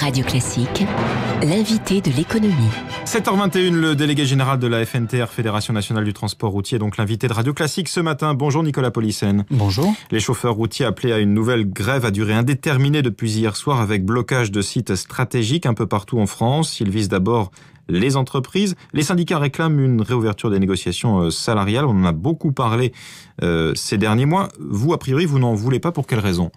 Radio Classique, l'invité de l'économie. 7h21, le délégué général de la FNTR, Fédération nationale du transport routier, donc l'invité de Radio Classique ce matin. Bonjour Nicolas Polissen. Bonjour. Les chauffeurs routiers appelés à une nouvelle grève à durée indéterminée depuis hier soir avec blocage de sites stratégiques un peu partout en France. Ils visent d'abord les entreprises. Les syndicats réclament une réouverture des négociations euh, salariales. On en a beaucoup parlé euh, ces derniers mois. Vous, a priori, vous n'en voulez pas pour quelles raisons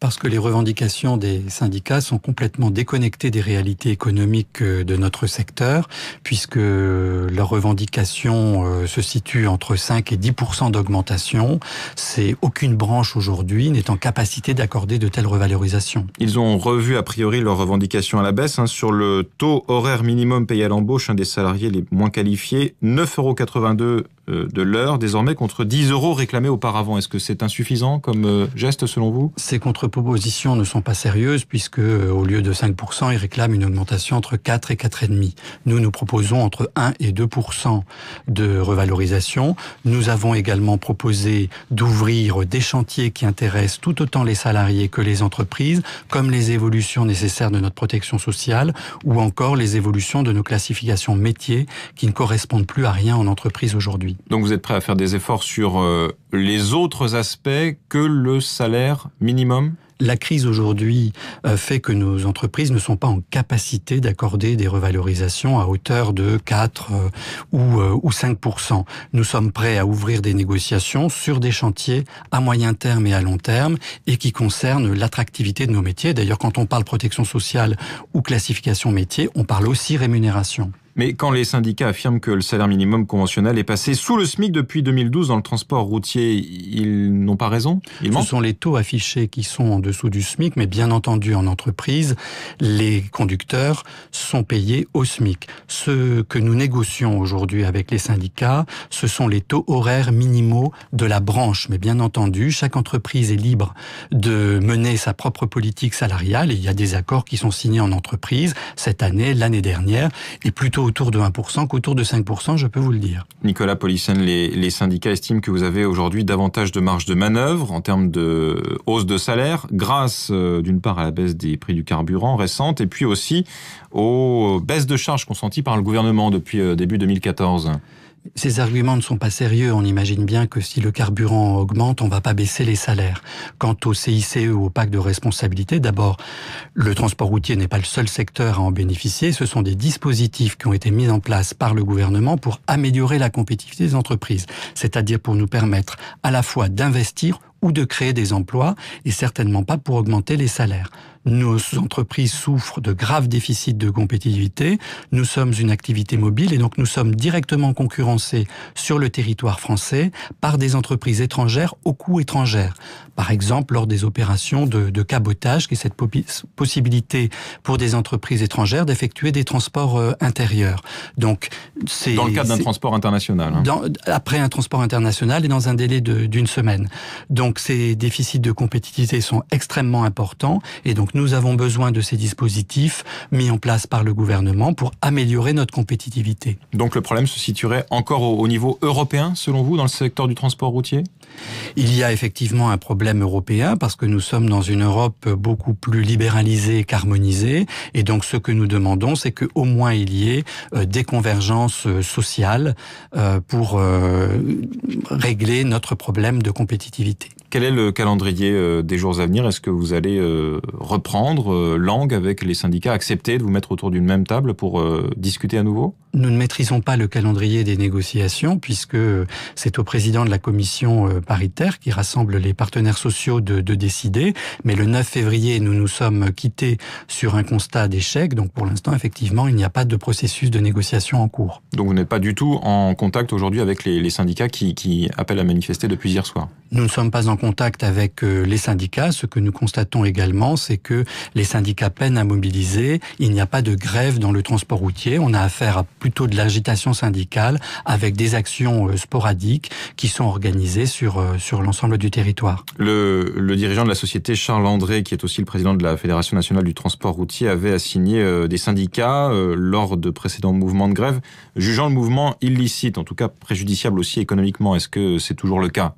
parce que les revendications des syndicats sont complètement déconnectées des réalités économiques euh, de notre secteur, puisque euh, leurs revendications euh, se situent entre 5 et 10 d'augmentation. C'est aucune branche aujourd'hui n'est en capacité d'accorder de telles revalorisations. Ils ont revu a priori leurs revendications à la baisse hein, sur le taux horaire minimum payé à l'embauche un des salariés les moins qualifiés, 9,82 euros euh, de l'heure désormais contre 10 euros réclamés auparavant. Est-ce que c'est insuffisant comme euh, geste selon vous Ces contre-propositions ne sont pas sérieuses puisque euh, au lieu de 5%, ils réclament une augmentation entre 4 et 4,5. Nous, nous proposons entre 1 et 2% de revalorisation. Nous avons également proposé d'ouvrir des chantiers qui intéressent tout autant les salariés que les entreprises, comme les évolutions nécessaires de notre protection sociale ou encore les évolutions de nos classifications métiers qui ne correspondent plus à rien en entreprise aujourd'hui. Donc vous êtes prêt à faire des efforts sur euh, les autres aspects que le salaire minimum la crise aujourd'hui euh, fait que nos entreprises ne sont pas en capacité d'accorder des revalorisations à hauteur de 4 euh, ou 5 Nous sommes prêts à ouvrir des négociations sur des chantiers à moyen terme et à long terme et qui concernent l'attractivité de nos métiers. D'ailleurs, quand on parle protection sociale ou classification métier, on parle aussi rémunération. Mais quand les syndicats affirment que le salaire minimum conventionnel est passé sous le SMIC depuis 2012 dans le transport routier, ils n'ont pas raison ils Ce sont les taux affichés qui sont en dessous du SMIC, mais bien entendu, en entreprise, les conducteurs sont payés au SMIC. Ce que nous négocions aujourd'hui avec les syndicats, ce sont les taux horaires minimaux de la branche. Mais bien entendu, chaque entreprise est libre de mener sa propre politique salariale il y a des accords qui sont signés en entreprise cette année, l'année dernière, et plutôt autour de 1% qu'autour de 5%, je peux vous le dire. Nicolas Polissen, les, syndicats estiment que vous avez aujourd'hui davantage de marge de manœuvre en termes de hausse de salaire, grâce euh, d'une part à la baisse des prix du carburant récente, et puis aussi aux baisses de charges consenties par le gouvernement depuis euh, début 2014 ces arguments ne sont pas sérieux. On imagine bien que si le carburant augmente, on ne va pas baisser les salaires. Quant au CICE ou au pacte de responsabilité, d'abord, le transport routier n'est pas le seul secteur à en bénéficier. Ce sont des dispositifs qui ont été mis en place par le gouvernement pour améliorer la compétitivité des entreprises, c'est-à-dire pour nous permettre à la fois d'investir ou de créer des emplois, et certainement pas pour augmenter les salaires. Nos entreprises souffrent de graves déficits de compétitivité. Nous sommes une activité mobile et donc nous sommes directement concurrencés sur le territoire français par des entreprises étrangères au coût étranger. Par exemple, lors des opérations de, cabotage, qui est cette possibilité pour des entreprises étrangères d'effectuer des transports euh, intérieurs. Donc, c'est dans le cadre d'un transport international. Hein. après un transport international et dans un délai d'une semaine. Donc, ces déficits de compétitivité sont extrêmement importants et donc nous avons besoin de ces dispositifs mis en place par le gouvernement pour améliorer notre compétitivité. Donc le problème se situerait encore au, niveau européen, selon vous, dans le secteur du transport routier Il y a effectivement un problème européen parce que nous sommes dans une Europe beaucoup plus libéralisée qu'harmonisée. Et donc ce que nous demandons, c'est qu'au moins il y ait euh, des convergences euh, sociales euh, pour régler notre problème de compétitivité. Quel est le calendrier euh, des jours à venir Est-ce que vous allez euh, reprendre euh, langue avec les syndicats, accepter de vous mettre autour d'une même table pour discuter à nouveau Nous ne maîtrisons pas le calendrier des négociations puisque c'est au président de la commission paritaire qui rassemble les partenaires sociaux de, décider. Mais le 9 février, nous nous sommes quittés sur un constat d'échec. Donc pour l'instant, effectivement, il n'y a pas de processus de négociation en cours. Donc vous n'êtes pas du tout en contact aujourd'hui avec les, syndicats qui, qui appellent à manifester depuis hier soir Nous ne sommes pas en contact avec euh, les syndicats. Ce que nous constatons également, c'est que les syndicats peinent à mobiliser. Il n'y a pas de grève dans le transport routier. On a affaire à plutôt de l'agitation syndicale avec des actions euh, sporadiques qui sont organisées sur, euh, sur l'ensemble du territoire. Le, le, dirigeant de la société, Charles André, qui est aussi le président de la Fédération nationale du transport routier, avait assigné des syndicats lors de précédents mouvements de grève, jugeant le mouvement illicite, en tout cas préjudiciable aussi économiquement. Est-ce que c'est toujours le cas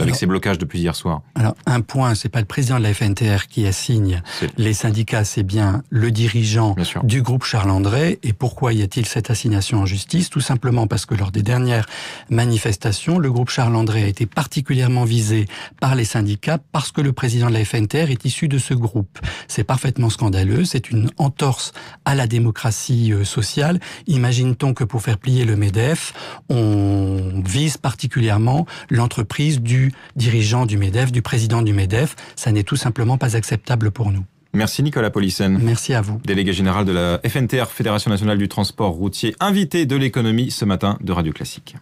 avec ces blocages depuis hier soir Alors, un point, c'est pas le président de la FNTR qui assigne les syndicats, c'est bien le dirigeant du groupe Charles André. Et pourquoi y a-t-il cette assignation en justice Tout simplement parce que lors des dernières manifestations, le groupe Charles André a été particulièrement visé par les syndicats parce que le président de la FNTR est issu de ce groupe. C'est parfaitement scandaleux, c'est une entorse à la démocratie euh, sociale. Imagine-t-on que pour faire plier le MEDEF, on vise particulièrement l'entreprise du dirigeant du MEDEF, du président du MEDEF. Ça n'est tout simplement pas acceptable pour nous. Merci Nicolas Polissen. Merci à vous. Délégué général de la FNTR, Fédération nationale du transport routier, invité de l'économie ce matin de Radio Classique.